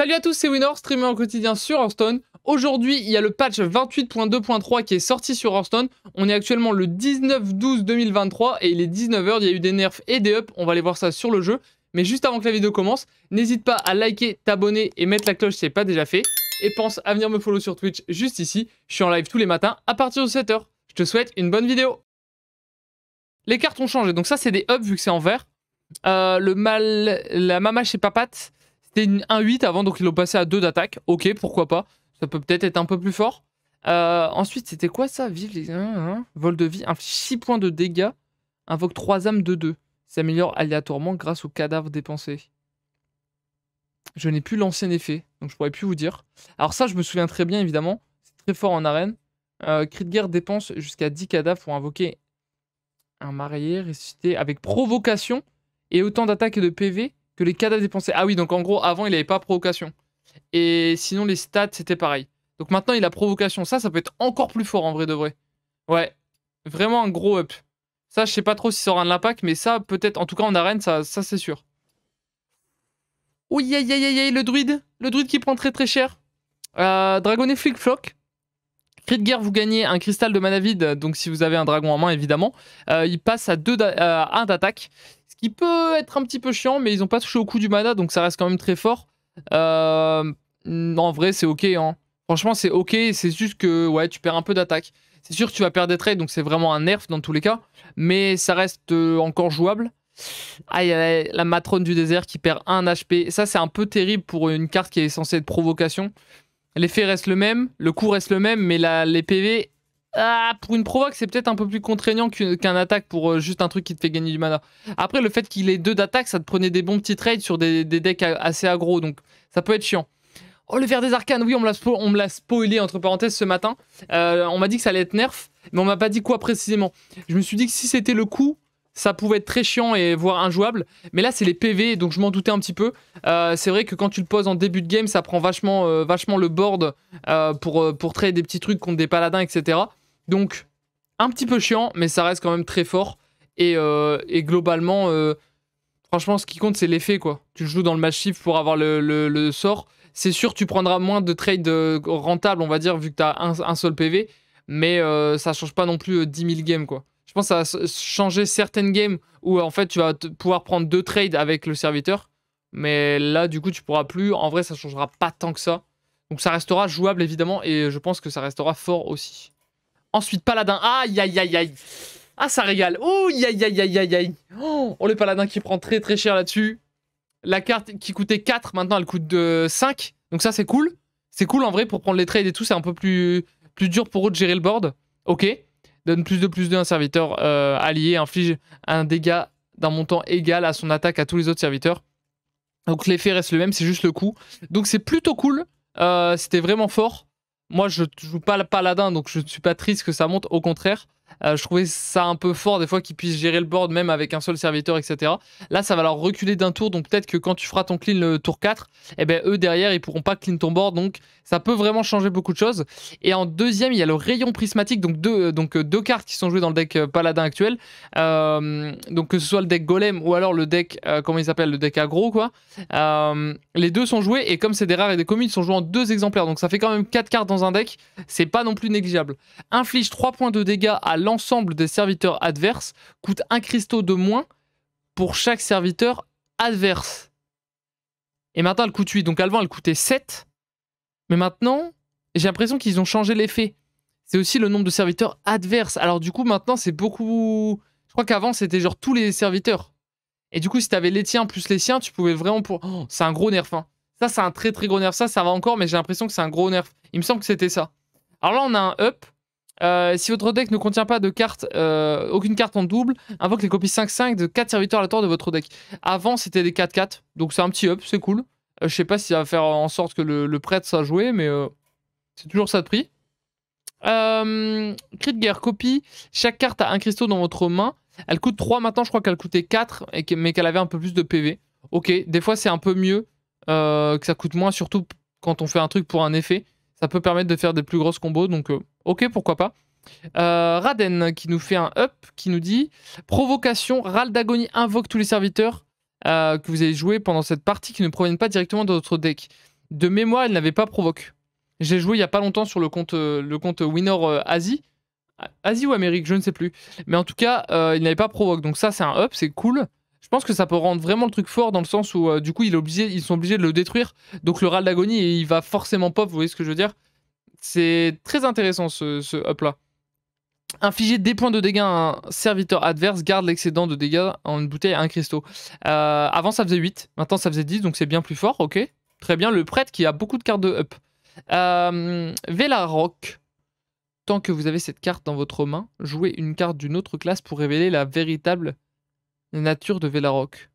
Salut à tous, c'est Winor, streamer en quotidien sur Hearthstone. Aujourd'hui, il y a le patch 28.2.3 qui est sorti sur Hearthstone. On est actuellement le 19-12-2023 et il est 19h, il y a eu des nerfs et des ups, on va aller voir ça sur le jeu. Mais juste avant que la vidéo commence, n'hésite pas à liker, t'abonner et mettre la cloche si ce n'est pas déjà fait. Et pense à venir me follow sur Twitch juste ici, je suis en live tous les matins à partir de 7h. Je te souhaite une bonne vidéo Les cartes ont changé, donc ça c'est des ups vu que c'est en vert. Euh, le mal... La mamache chez Papate... C'était un 8 avant, donc ils l'ont passé à 2 d'attaque. Ok, pourquoi pas. Ça peut peut-être être un peu plus fort. Euh, ensuite, c'était quoi ça Vive les... Hein, hein, hein. vol de vie, un 6 points de dégâts. Invoque 3 âmes de 2. S'améliore aléatoirement grâce au cadavres dépensé. Je n'ai plus l'ancien effet, donc je pourrais plus vous dire. Alors ça, je me souviens très bien, évidemment. C'est très fort en arène. Euh, cri de guerre dépense jusqu'à 10 cadavres pour invoquer un marié ressuscité avec provocation et autant d'attaques et de PV que les cadavres dépensés. Ah oui, donc en gros, avant, il n'avait pas provocation. Et sinon, les stats, c'était pareil. Donc maintenant, il a provocation. Ça, ça peut être encore plus fort en vrai de vrai. Ouais, vraiment un gros up. Ça, je sais pas trop si ça aura de l'impact, mais ça, peut-être, en tout cas en arène, ça, ça c'est sûr. Oui, aïe, aïe, aïe, le druide. Le druide qui prend très très cher. Euh, Dragonnet Flick Flock. Crit de guerre, vous gagnez un cristal de mana vide, donc si vous avez un dragon en main, évidemment. Euh, il passe à 1 euh, d'attaque, ce qui peut être un petit peu chiant, mais ils n'ont pas touché au coup du mana, donc ça reste quand même très fort. Euh, en vrai, c'est ok. Hein. Franchement, c'est ok, c'est juste que ouais, tu perds un peu d'attaque. C'est sûr que tu vas perdre des traits, donc c'est vraiment un nerf dans tous les cas, mais ça reste encore jouable. Ah, il y a la matrone du désert qui perd 1 HP. Ça, c'est un peu terrible pour une carte qui est censée être provocation. L'effet reste le même, le coût reste le même, mais les PV. Ah, pour une provoque, c'est peut-être un peu plus contraignant qu'un attaque pour euh, juste un truc qui te fait gagner du mana. Après, le fait qu'il ait deux d'attaque, ça te prenait des bons petits trades sur des, decks assez aggro, donc ça peut être chiant. Oh, le verre des arcanes, oui, on me l'a spoilé, entre parenthèses, ce matin. Euh, on m'a dit que ça allait être nerf, mais on m'a pas dit quoi précisément. Je me suis dit que si c'était le coup, ça pouvait être très chiant et voire injouable. Mais là, c'est les PV, donc je m'en doutais un petit peu. Euh, c'est vrai que quand tu le poses en début de game, ça prend vachement, euh, vachement le board euh, pour, pour des petits trucs contre des paladins, etc. Donc, un petit peu chiant, mais ça reste quand même très fort. Et, globalement, franchement, ce qui compte, c'est l'effet, quoi. Tu joues dans le match shift pour avoir le, sort. C'est sûr, tu prendras moins de trades rentables, on va dire, vu que tu as un, seul PV. Mais ça change pas non plus 10 000 games, quoi. Je pense que ça va changer certaines games où euh, en fait tu vas pouvoir prendre deux trades avec le serviteur. Mais là, du coup, tu pourras plus. En vrai, ça changera pas tant que ça. Donc ça restera jouable évidemment et je pense que ça restera fort aussi. Ensuite, paladin. Aïe aïe aïe aïe. Ah, ça régale. Oh, aïe aïe aïe aïe aïe. Oh, le paladin qui prend très très cher là-dessus. La carte qui coûtait 4, maintenant elle coûte de 5. Donc ça, c'est cool. C'est cool en vrai pour prendre les trades et tout. C'est un peu plus, plus dur pour eux de gérer le board. Ok donne plus de plus de un serviteur euh, allié, inflige un dégât d'un montant égal à son attaque à tous les autres serviteurs. Donc l'effet reste le même, c'est juste le coup. Donc c'est plutôt cool, euh, c'était vraiment fort. Moi je joue pas le paladin, donc je ne suis pas triste que ça monte, au contraire. Euh, je trouvais ça un peu fort des fois qu'ils puissent gérer le board même avec un seul serviteur, etc. Là, ça va leur reculer d'un tour, donc peut-être que quand tu feras ton clean le tour 4, eh ben, eux derrière, ils pourront pas clean ton board, donc ça peut vraiment changer beaucoup de choses. Et en deuxième, il y a le rayon prismatique, donc deux, euh, donc euh, deux cartes qui sont jouées dans le deck paladin actuel. donc que ce soit le deck golem ou alors le deck, comment il s'appelle, le deck aggro, quoi. les deux sont joués, et comme c'est des rares et des communes, ils sont joués en deux exemplaires, donc ça fait quand même quatre cartes dans un deck, c'est pas non plus négligeable. Inflige 3 points de dégâts à l'ensemble des serviteurs adverses coûte un cristaux de moins pour chaque serviteur adverse. Et maintenant, elle coûte 8. Donc avant, elle coûtait 7. Mais maintenant, j'ai l'impression qu'ils ont changé l'effet. C'est aussi le nombre de serviteurs adverses. Alors du coup, maintenant, c'est beaucoup... Je crois qu'avant, c'était genre tous les serviteurs. Et du coup, si tu avais les tiens plus les siens, tu pouvais vraiment pour. Oh, c'est un gros nerf. Hein. Ça, c'est un très très gros nerf. Ça, ça va encore, mais j'ai l'impression que c'est un gros nerf. Il me semble que c'était ça. Alors là, on a un up. Euh, si votre deck ne contient pas de cartes, euh, aucune carte en double, invoque les copies 5-5 de 4 serviteurs aléatoires de votre deck. Avant, c'était des 4-4, donc c'est un petit up, c'est cool. Euh, je sais pas si ça va faire en sorte que le, prêtre soit joué, mais c'est toujours ça de prix. cri de guerre, copie. Chaque carte a un cristaux dans votre main. Elle coûte 3 maintenant, je crois qu'elle coûtait 4, mais qu'elle avait un peu plus de PV. Ok, des fois c'est un peu mieux que ça coûte moins, surtout quand on fait un truc pour un effet. Ça peut permettre de faire des plus grosses combos, donc euh, ok, pourquoi pas. Euh, Raden qui nous fait un up, qui nous dit Provocation, râle d'agonie invoque tous les serviteurs euh, que vous avez joués pendant cette partie qui ne proviennent pas directement de votre deck. De mémoire, elle n'avait pas provoque. J'ai joué il n'y a pas longtemps sur le compte, le compte Winner Asie. Asie ou Amérique, je ne sais plus. Mais en tout cas, il n'avait pas provoque. Donc ça, c'est un up, c'est cool je pense que ça peut rendre vraiment le truc fort dans le sens où euh, du coup ils sont obligés de le détruire. Donc le râle d'agonie et il va forcément pop, vous voyez ce que je veux dire C'est très intéressant ce, up là. Infliger des points de dégâts à un serviteur adverse garde l'excédent de dégâts en une bouteille à un cristaux. Euh, avant ça faisait 8, maintenant ça faisait 10, donc c'est bien plus fort, ok. Très bien, le prêtre qui a beaucoup de cartes de up. Euh, Rock. Tant que vous avez cette carte dans votre main, jouez une carte d'une autre classe pour révéler la véritable nature de Velaroc.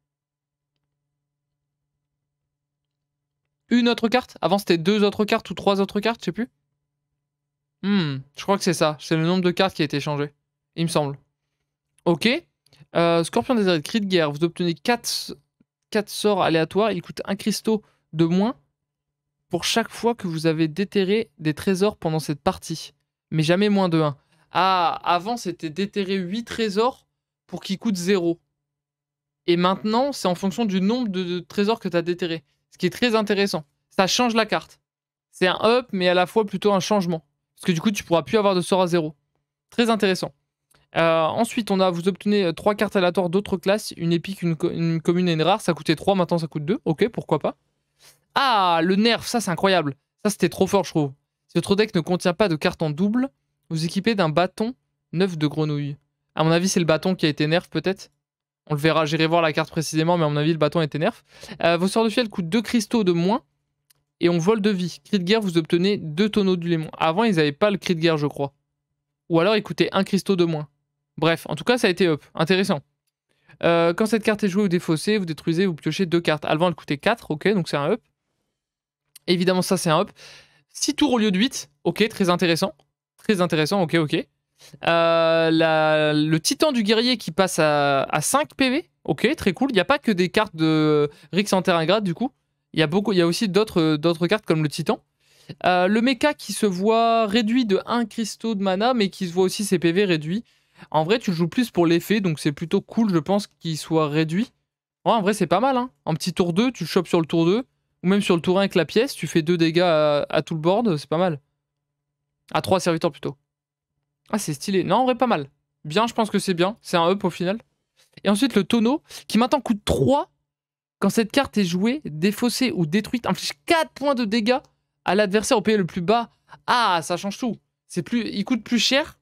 Une autre carte Avant c'était deux autres cartes ou trois autres cartes, je sais plus. Hmm, je crois que c'est ça. C'est le nombre de cartes qui a été changé. Il me semble. Ok. Euh, Scorpion des de cri de guerre. Vous obtenez 4, quatre sorts aléatoires. Il coûte un cristaux de moins pour chaque fois que vous avez déterré des trésors pendant cette partie. Mais jamais moins de 1. Ah, avant c'était déterrer huit trésors pour qu'il coûte 0. Et maintenant, c'est en fonction du nombre de, trésors que tu as déterré. Ce qui est très intéressant. Ça change la carte. C'est un up, mais à la fois plutôt un changement. Parce que du coup, tu pourras plus avoir de sort à zéro. Très intéressant. Euh, ensuite, on a, vous obtenez euh, trois cartes aléatoires d'autres classes, une épique, une, commune et une rare. Ça coûtait 3, maintenant ça coûte 2. Ok, pourquoi pas. Ah, le nerf, ça c'est incroyable. Ça c'était trop fort, je trouve. Si votre deck ne contient pas de cartes en double, vous équipez d'un bâton neuf de grenouille. À mon avis, c'est le bâton qui a été nerf peut-être. On le verra, j'irai voir la carte précisément, mais à mon avis, le bâton était nerf. Euh, vos sorts de fiel coûtent 2 cristaux de moins et on vole de vie. Cri de guerre, vous obtenez 2 tonneaux du lémon. Avant, ils n'avaient pas le cri de guerre, je crois. Ou alors, ils coûtaient 1 cristaux de moins. Bref, en tout cas, ça a été up. Intéressant. Euh, quand cette carte est jouée ou défaussée, vous détruisez, vous piochez 2 cartes. Avant, elle coûtait 4, ok, donc c'est un up. Évidemment, ça, c'est un up. 6 tours au lieu de 8, ok, très intéressant. Très intéressant, ok, ok. Euh, le titan du guerrier qui passe à, 5 PV. Ok, très cool. Il n'y a pas que des cartes de Rix en Terrain grade du coup. Il y a, beaucoup, il y a aussi d'autres cartes comme le titan. Euh, le mecha qui se voit réduit de 1 cristaux de mana, mais qui se voit aussi ses PV réduits. En vrai, tu joues plus pour l'effet, donc c'est plutôt cool, je pense, qu'il soit réduit. en vrai, c'est pas mal. Hein. En petit tour 2, tu chopes sur le tour 2, ou même sur le tour 1 avec la pièce, tu fais 2 dégâts à, tout le board, c'est pas mal. À 3 serviteurs plutôt. Ah, c'est stylé. Non, en vrai, pas mal. Bien, je pense que c'est bien. C'est un up au final. Et ensuite, le tonneau, qui maintenant coûte 3. Quand cette carte est jouée, défaussée ou détruite, inflige 4 points de dégâts à l'adversaire au pays le plus bas. Ah, ça change tout. C'est plus, Il coûte plus cher,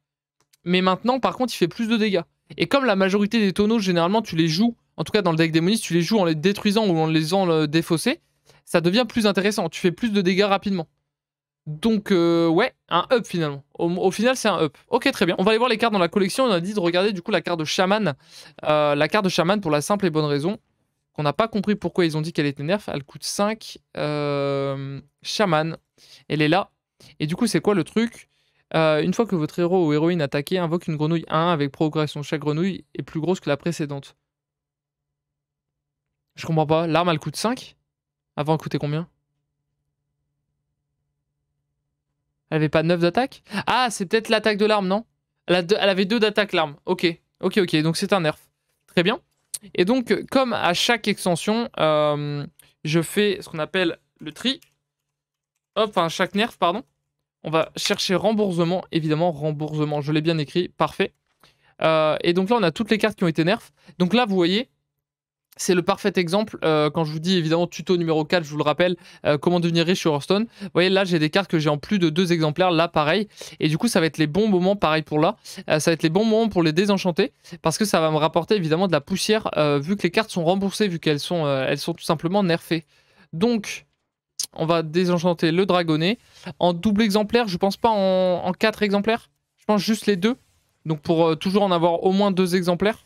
mais maintenant, par contre, il fait plus de dégâts. Et comme la majorité des tonneaux, généralement, tu les joues, en tout cas dans le deck démoniste, tu les joues en les détruisant ou en les en euh, défaussés ça devient plus intéressant. Tu fais plus de dégâts rapidement. Donc, euh, ouais, un up finalement. Au, final, c'est un up. Ok, très bien. On va aller voir les cartes dans la collection. On a dit de regarder du coup la carte de chaman. Euh, la carte de chaman pour la simple et bonne raison qu'on n'a pas compris pourquoi ils ont dit qu'elle était nerf. Elle coûte 5. Euh, chaman. Elle est là. Et du coup, c'est quoi le truc euh, Une fois que votre héros ou héroïne attaqué invoque une grenouille 1 avec progression, chaque grenouille est plus grosse que la précédente. Je comprends pas. L'arme, elle coûte 5 Avant, elle coûtait combien Elle avait pas 9 d'attaque Ah, c'est peut-être l'attaque de l'arme, non elle, deux, avait 2 d'attaque l'arme. Ok, ok, ok. Donc c'est un nerf. Très bien. Et donc, comme à chaque extension, euh, je fais ce qu'on appelle le tri. Hop, enfin chaque nerf, pardon. On va chercher remboursement, évidemment, remboursement. Je l'ai bien écrit, parfait. Euh, et donc là, on a toutes les cartes qui ont été nerfs. Donc là, vous voyez, c'est le parfait exemple. Euh, quand je vous dis évidemment tuto numéro 4, je vous le rappelle, euh, comment devenir riche sur Hearthstone. Vous voyez, là, j'ai des cartes que j'ai en plus de deux exemplaires. Là, pareil. Et du coup, ça va être les bons moments, pareil pour là. Euh, ça va être les bons moments pour les désenchanter parce que ça va me rapporter évidemment de la poussière vu que les cartes sont remboursées, vu qu'elles sont, elles sont tout simplement nerfées. Donc, on va désenchanter le dragonnet. En double exemplaire, je pense pas en, en quatre exemplaires. Je pense juste les deux. Donc, pour toujours en avoir au moins deux exemplaires.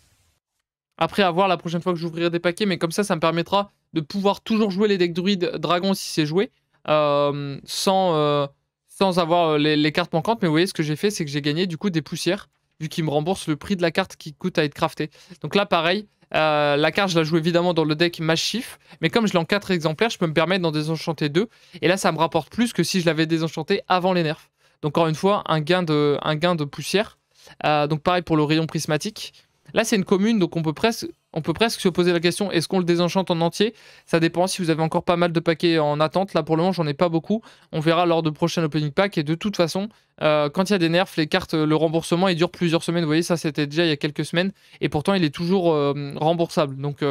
Après, à voir la prochaine fois que j'ouvrirai des paquets, mais comme ça, ça me permettra de pouvoir toujours jouer les decks druides dragon si c'est joué, euh, sans, euh, sans avoir euh, les, cartes manquantes. Mais vous voyez, ce que j'ai fait, c'est que j'ai gagné du coup des poussières, vu qu'ils me remboursent le prix de la carte qui coûte à être craftée. Donc là, pareil, la carte, je la joue évidemment dans le deck Machif, mais comme je l'ai en 4 exemplaires, je peux me permettre d'en désenchanter 2. Et là, ça me rapporte plus que si je l'avais désenchanté avant les nerfs. Donc encore une fois, un gain de, un gain de poussière. donc pareil pour le rayon prismatique. Là, c'est une commune, donc on peut presque, se poser la question est-ce qu'on le désenchante en entier Ça dépend. Si vous avez encore pas mal de paquets en attente, là pour le moment, j'en ai pas beaucoup. On verra lors de prochain opening pack. Et de toute façon, euh, quand il y a des nerfs, les cartes, euh, le remboursement, il dure plusieurs semaines. Vous voyez, ça c'était déjà il y a quelques semaines. Et pourtant, il est toujours euh, remboursable. Donc,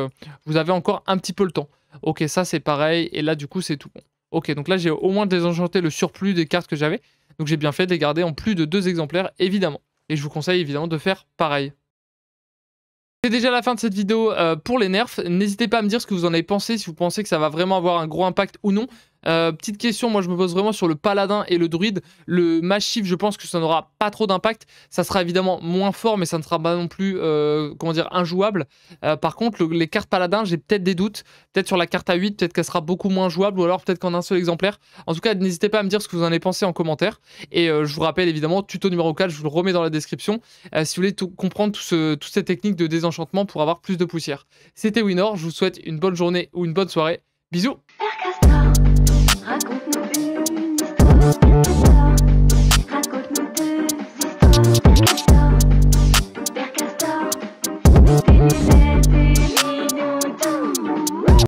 vous avez encore un petit peu le temps. Ok, ça c'est pareil. Et là, du coup, c'est tout bon. Ok, donc là, j'ai au moins désenchanté le surplus des cartes que j'avais. Donc, j'ai bien fait de les garder en plus de deux exemplaires, évidemment. Et je vous conseille évidemment de faire pareil. C'est déjà la fin de cette vidéo euh, pour les nerfs. N'hésitez pas à me dire ce que vous en avez pensé, si vous pensez que ça va vraiment avoir un gros impact ou non. Euh, petite question, moi je me pose vraiment sur le paladin et le druide. Le machif, je pense que ça n'aura pas trop d'impact. Ça sera évidemment moins fort, mais ça ne sera pas non plus euh, comment dire injouable. Euh, par contre, les cartes paladin, j'ai peut-être des doutes. Peut-être sur la carte à 8, peut-être qu'elle sera beaucoup moins jouable, ou alors peut-être qu'en un seul exemplaire. En tout cas, n'hésitez pas à me dire ce que vous en avez pensé en commentaire. Et je vous rappelle évidemment, tuto numéro 4, je vous le remets dans la description. si vous voulez comprendre ce, toutes ces techniques de désenchantement pour avoir plus de poussière. C'était Winor, je vous souhaite une bonne journée ou une bonne soirée. Bisous